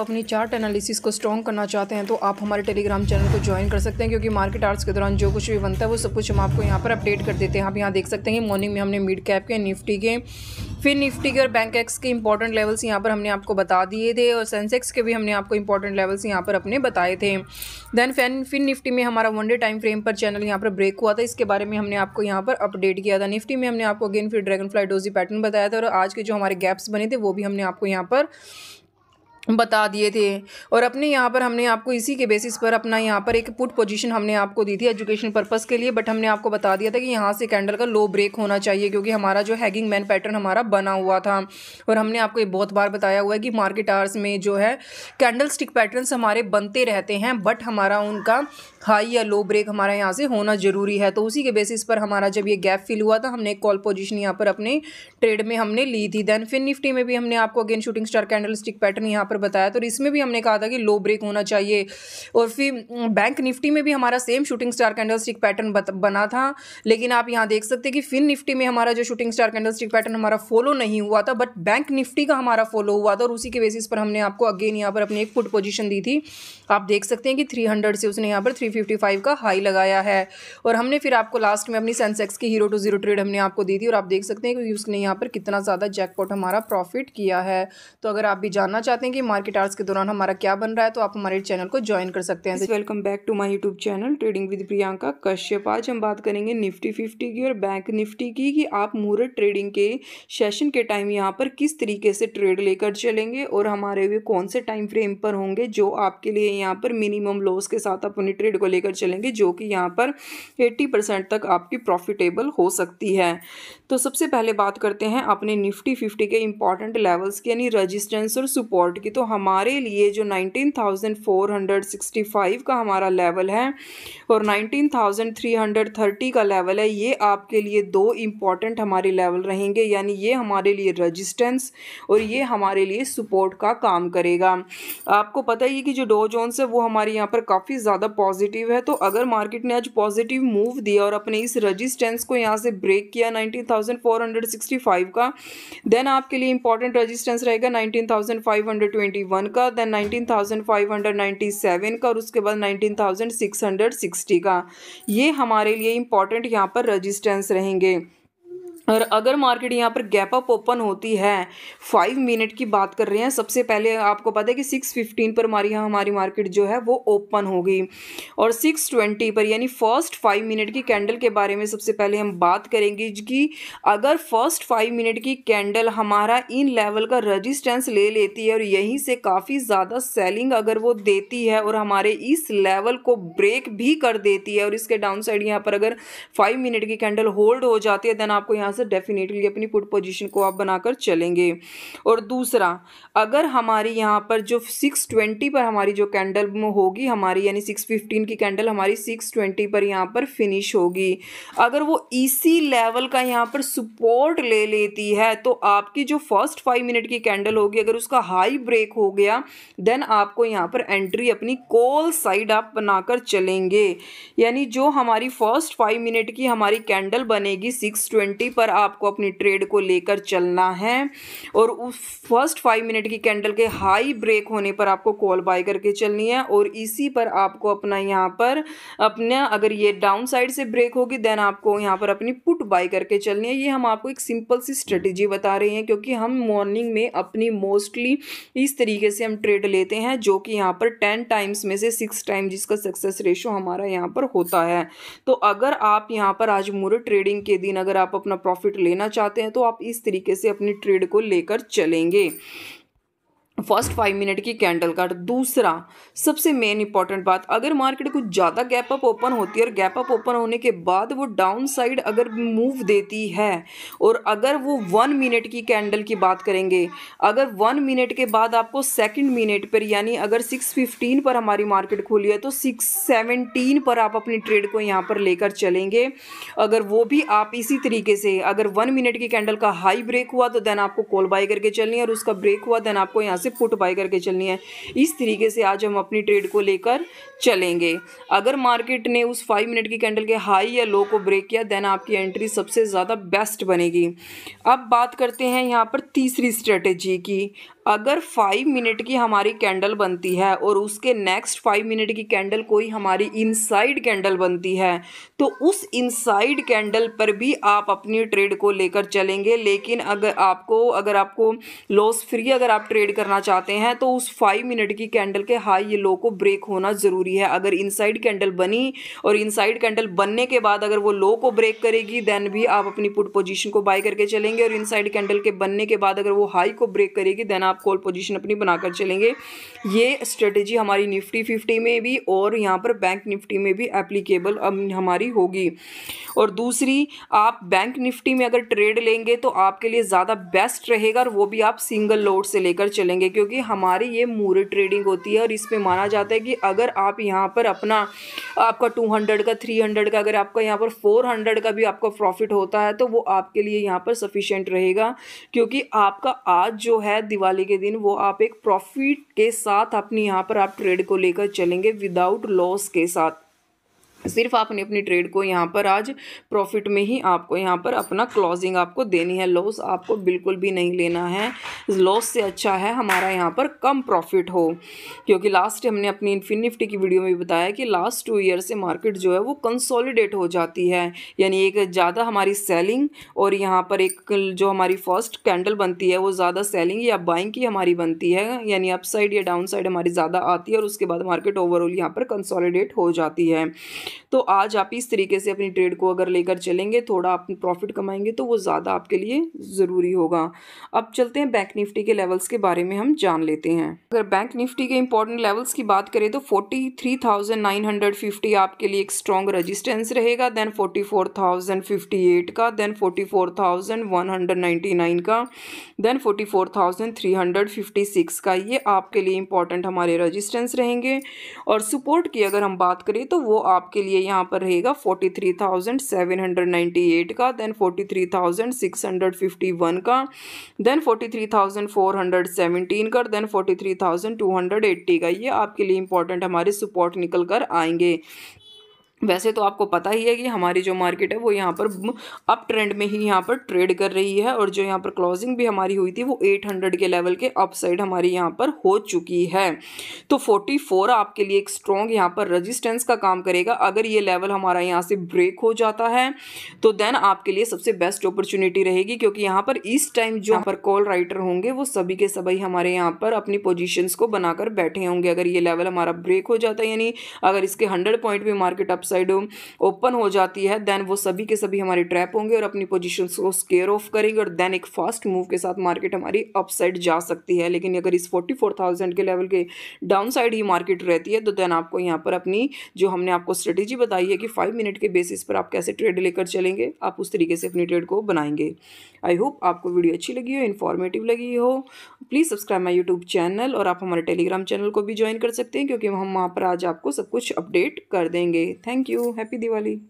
अपनी chart analysis को strong करना चाहते हैं तो आप हमारे टेलीग्राम चैनल को ज्वाइन कर सकते हैं क्योंकि मार्केट आर्ट्स के दौरान जो कुछ भी बनता है वो सब कुछ हम आपको यहाँ पर अपडेट कर देते हैं आप यहाँ देख सकते हैं मॉर्निंग में हमने मिड कैप के निफ्टी के फिर निफ्टी के और बैंक एक्स के इंपॉर्टेंट लेवल्स यहाँ पर हमने आपको बता दिए थे और सेंसेक्स के भी हमने आपको इंपॉर्टेंट लेवल्स यहाँ पर अपने बताए थे देन फैन फिर निफ्टी में हमारा वन डे टाइम फ्रेम पर चैनल यहाँ पर ब्रेक हुआ था इसके बारे में हमने आपको यहाँ पर अपडेट किया था निफ्टी में हमने आपको अगेन फिर ड्रैगन फ्लाई डोजी पैटर्न बताया था और आज के जो हमारे गैप्स बने थे वो भी हमने आपको यहाँ पर बता दिए थे और अपने यहाँ पर हमने आपको इसी के बेसिस पर अपना यहाँ पर एक पुट पोजीशन हमने आपको दी थी एजुकेशन पर्पस के लिए बट हमने आपको बता दिया था कि यहाँ से कैंडल का लो ब्रेक होना चाहिए क्योंकि हमारा जो हैगिंग मैन पैटर्न हमारा बना हुआ था और हमने आपको ये बहुत बार बताया हुआ है कि मार्केट आर्स में जो है कैंडल स्टिक पैटर्नस हमारे बनते रहते हैं बट हमारा उनका हाई या लो ब्रेक हमारा यहाँ से होना ज़रूरी है तो उसी के बेसिस पर हमारा जब ये गैप फिल हुआ था हमने एक कॉल पोजिशन यहाँ पर अपने ट्रेड में हमने ली थी देन फिर निफ्टी में भी हमने आपको again shooting star candlestick pattern यहाँ पर बताया तो इसमें भी हमने कहा था कि लो ब्रेक होना चाहिए और फिर बैंक निफ्टी में भी हमारा same shooting star candlestick pattern बना था लेकिन आप यहाँ देख सकते हैं कि फिन निफ्टी में हमारा जो shooting star candlestick pattern हमारा फॉलो नहीं हुआ था बट बैंक निफ्टी का हमारा फॉलो हुआ था और उसी के बेसिस पर हमने आपको अगेन यहाँ पर अपनी एक फुट पोजिशन दी थी आप देख सकते हैं कि थ्री हंड्रेड से उसने यहाँ पर थ्री फिफ्टी फाइव का हाई लगाया है और हमने फिर आपको लास्ट में अपनी सेंसेक्स की हीरो टू जीरो ट्रेड हमने आपको दी थी और आप देख सकते हैं कि उसने यहाँ पर कितना ज़्यादा जैकपॉट हमारा प्रॉफिट किया है तो अगर आप भी जानना चाहते हैं कि कि मार्केट आर्स के दौरान हमारा क्या बन रहा है तो आप हमारे चैनल को ज्वाइन कर सकते हैं welcome back to my YouTube channel trading with Priyanka Kashyap आज हम बात करेंगे निफ्टी फिफ्टी की और बैंक निफ्टी की कि आप मुहूर्त ट्रेडिंग के सेशन के टाइम यहाँ पर किस तरीके से ट्रेड लेकर चलेंगे और हमारे वे कौन से टाइम फ्रेम पर होंगे जो आपके लिए यहाँ पर मिनिमम लॉस के साथ अपने ट्रेड को लेकर चलेंगे जो कि यहाँ पर एट्टी तक आपकी प्रॉफिटेबल हो सकती है तो सबसे पहले बात करते हैं अपने निफ्टी फिफ्टी के इंपॉर्टेंट लेवल्स की यानी रजिस्टेंस और सपोर्ट की होगी तो हमारे लिए जो 19,465 का हमारा लेवल है और 19,330 का लेवल है ये आपके लिए दो इम्पॉर्टेंट हमारे लेवल रहेंगे यानी ये हमारे लिए रजिस्टेंस और ये हमारे लिए सपोर्ट का काम करेगा आपको पता ही कि जो डो जोन्स है वो हमारे यहाँ पर काफ़ी ज़्यादा पॉजिटिव है तो अगर मार्केट ने आज पॉजिटिव मूव दिया और अपने इस रजिस्टेंस को यहाँ से ब्रेक किया नाइनटीन का देन आपके लिए इंपॉर्टेंट रजिस्टेंस रहेगा नाइनटीन 1921 का देन 19,597 का और उसके बाद 19,660 का ये हमारे लिए इम्पॉर्टेंट यहाँ पर रजिस्टेंस रहेंगे और अगर मार्केट यहाँ पर गैप अप ओपन होती है फाइव मिनट की बात कर रहे हैं सबसे पहले आपको पता है कि सिक्स फिफ्टीन पर हमारी यहाँ हमारी मार्केट जो है वो ओपन हो गई और सिक्स ट्वेंटी पर यानी फर्स्ट फाइव मिनट की कैंडल के बारे में सबसे पहले हम बात करेंगे कि अगर फर्स्ट फाइव मिनट की कैंडल हमारा इन लेवल का रजिस्टेंस ले लेती है और यहीं से काफ़ी ज़्यादा सेलिंग अगर वो देती है और हमारे इस लेवल को ब्रेक भी कर देती है और इसके डाउन साइड यहाँ पर अगर फाइव मिनट की कैंडल होल्ड हो जाती है देन आपको यहाँ यहाँ से डेफिनेटली अपनी पुट पोजीशन को आप बनाकर चलेंगे और दूसरा अगर हमारी यहाँ पर जो सिक्स ट्वेंटी पर हमारी जो कैंडल होगी हमारी यानी सिक्स फिफ्टीन की कैंडल हमारी सिक्स ट्वेंटी पर यहाँ पर फिनिश होगी अगर वो इसी लेवल का यहाँ पर सपोर्ट ले लेती है तो आपकी जो फर्स्ट फाइव मिनट की कैंडल होगी अगर उसका हाई ब्रेक हो गया देन आपको यहाँ पर एंट्री अपनी कॉल साइड आप बनाकर चलेंगे यानी जो हमारी फर्स्ट फाइव मिनट की हमारी कैंडल बनेगी सिक्स ट्वेंटी पर आपको अपनी ट्रेड को लेकर चलना है और उस फर्स्ट फाइव मिनट की कैंडल के हाई ब्रेक होने पर आपको कॉल बाय करके चलनी है और इसी पर आपको अपना यहाँ पर अपना अगर ये डाउन साइड से ब्रेक होगी देन आपको यहाँ पर अपनी पुट बाय करके चलनी है ये हम आपको एक सिंपल सी स्ट्रेटेजी बता रहे हैं क्योंकि हम मॉर्निंग में अपनी मोस्टली इस तरीके से हम ट्रेड लेते हैं जो कि यहाँ पर टेन टाइम्स में से सिक्स टाइम जिसका सक्सेस रेशो हमारा यहाँ पर होता है तो अगर आप यहाँ पर आज मुरे ट्रेडिंग के दिन अगर आप अपना प्रॉफिट लेना चाहते हैं तो आप इस तरीके से अपनी ट्रेड को लेकर चलेंगे फर्स्ट फाइव मिनट की कैंडल का दूसरा सबसे मेन इंपॉर्टेंट बात अगर मार्केट कुछ ज़्यादा गैप अप ओपन होती है और गैप अप ओपन होने के बाद वो डाउन साइड अगर मूव देती है और अगर वो वन मिनट की कैंडल की बात करेंगे अगर वन मिनट के बाद आपको सेकंड मिनट पर यानी अगर सिक्स फिफ्टीन पर हमारी मार्केट खुली है तो सिक्स सेवनटीन पर आप अपनी ट्रेड को यहाँ पर लेकर चलेंगे अगर वो भी आप इसी तरीके से अगर वन मिनट की कैंडल का हाई ब्रेक हुआ तो देन आपको कॉल बाई करके चलनी है और उसका ब्रेक हुआ देन आपको यहाँ से से पुट बाई करके चलनी है इस तरीके से आज हम अपनी ट्रेड को लेकर चलेंगे अगर मार्केट ने उस फाइव मिनट की कैंडल के हाई या लो को ब्रेक किया देन आपकी एंट्री सबसे ज़्यादा बेस्ट बनेगी अब बात करते हैं यहाँ पर तीसरी स्ट्रेटेजी की अगर फाइव मिनट की हमारी कैंडल बनती है और उसके नेक्स्ट फाइव मिनट की कैंडल कोई हमारी इनसाइड कैंडल बनती है तो उस इनसाइड कैंडल पर भी आप अपनी ट्रेड को लेकर चलेंगे लेकिन अगर आपको अगर आपको लॉस फ्री अगर आप ट्रेड करना चाहते हैं तो उस फाइव मिनट की कैंडल के हाई ये लो को ब्रेक होना ज़रूरी है अगर इनसाइड कैंडल बनी और इनसाइड कैंडल बनने के बाद अगर वो लो को ब्रेक करेगी देन भी आप अपनी पुट पोजिशन को बाय करके चलेंगे और इनसाइड कैंडल के बनने के बाद अगर वो हाई को ब्रेक करेगी देन आप कॉल पोजीशन अपनी बनाकर चलेंगे ये स्ट्रेटेजी हमारी निफ्टी फिफ्टी में भी और यहाँ पर बैंक निफ्टी में भी एप्लीकेबल अब हमारी होगी और दूसरी आप बैंक निफ्टी में अगर ट्रेड लेंगे तो आपके लिए ज़्यादा बेस्ट रहेगा और वो भी आप सिंगल लोड से लेकर चलेंगे क्योंकि हमारी ये मूरे ट्रेडिंग होती है और इसमें माना जाता है कि अगर आप यहाँ पर अपना आपका टू हंड्रेड का थ्री हंड्रेड का अगर आपका यहाँ पर फोर हंड्रेड का भी आपका प्रॉफिट होता है तो वो आपके लिए यहाँ पर सफिशेंट रहेगा क्योंकि आपका आज जो है दिवाली वाले के दिन वो आप एक प्रॉफिट के साथ अपने यहाँ पर आप ट्रेड को लेकर चलेंगे विदाउट लॉस के साथ सिर्फ आपने अपनी ट्रेड को यहाँ पर आज प्रॉफिट में ही आपको यहाँ पर अपना क्लोजिंग आपको देनी है लॉस आपको बिल्कुल भी नहीं लेना है लॉस से अच्छा है हमारा यहाँ पर कम प्रॉफिट हो क्योंकि लास्ट हमने अपनी इन्फिन निफ्टी की वीडियो में भी बताया कि लास्ट टू ईयर से मार्केट जो है वो कंसोलिडेट हो जाती है यानी एक ज़्यादा हमारी सेलिंग और यहाँ पर एक जो हमारी फर्स्ट कैंडल बनती है वो ज़्यादा सेलिंग या बाइंग की हमारी बनती है यानी अपसाइड या डाउन हमारी ज़्यादा आती है और उसके बाद मार्केट ओवरऑल यहाँ पर कंसॉलीडेट हो जाती है तो आज आप इस तरीके से अपनी ट्रेड को अगर लेकर चलेंगे थोड़ा आप प्रॉफिट कमाएंगे तो वो ज़्यादा आपके लिए ज़रूरी होगा अब चलते हैं बैंक निफ्टी के लेवल्स के बारे में हम जान लेते हैं अगर बैंक निफ्टी के इंपॉर्टेंट लेवल्स की बात करें तो फोर्टी फिफ्टी आपके लिए एक स्ट्रॉन्ग रजिस्टेंस रहेगा देन फोर्टी फोर थाउजेंड का then forty one hundred nine का then forty four thousand three hundred fifty six का ये आपके लिए इंपॉर्टेंट हमारे रजिस्टेंस रहेंगे और सपोर्ट की अगर हम बात करें तो वो आपके आपके लिए यहाँ पर रहेगा forty three thousand seven hundred ninety eight का then forty three thousand six hundred fifty one का then forty three thousand four hundred seventeen का then forty three thousand two hundred eighty का ये आपके लिए इंपॉर्टेंट हमारे सपोर्ट निकल कर आएंगे वैसे तो आपको पता ही है कि हमारी जो मार्केट है वो यहाँ पर अप ट्रेंड में ही यहाँ पर ट्रेड कर रही है और जो यहाँ पर क्लोजिंग भी हमारी हुई थी वो 800 के लेवल के अप साइड हमारी यहाँ पर हो चुकी है तो 44 आपके लिए एक स्ट्रॉन्ग यहाँ पर रजिस्टेंस का काम करेगा अगर ये लेवल हमारा यहाँ से ब्रेक हो जाता है तो देन आपके लिए सबसे बेस्ट अपॉर्चुनिटी रहेगी क्योंकि यहाँ पर इस टाइम जो यहाँ पर कॉल राइटर होंगे वो सभी के सभी हमारे यहाँ पर अपनी पोजिशन को बनाकर बैठे होंगे अगर ये लेवल हमारा ब्रेक हो जाता है यानी अगर इसके हंड्रेड पॉइंट भी मार्केट अप साइड ओपन हो जाती है देन वो सभी के सभी हमारे ट्रैप होंगे और अपनी पोजिशन को स्केयर ऑफ करेंगे और देन एक फास्ट मूव के साथ मार्केट हमारी अपसाइड जा सकती है लेकिन अगर इस फोर्टी फोर थाउजेंड के लेवल के डाउन साइड ही मार्केट रहती है तो देन आपको यहाँ पर अपनी जो हमने आपको स्ट्रेटेजी बताई है कि फाइव मिनट के बेसिस पर आप कैसे ट्रेड लेकर चलेंगे आप उस तरीके से अपनी ट्रेड को बनाएंगे आई होप आपको वीडियो अच्छी लगी हो इन्फॉर्मेटिव लगी हो please subscribe my YouTube channel और आप हमारे टेलीग्राम चैनल को भी ज्वाइन कर सकते हैं क्योंकि हम वहाँ पर आज आपको सब कुछ अपडेट कर देंगे thank thank you happy Diwali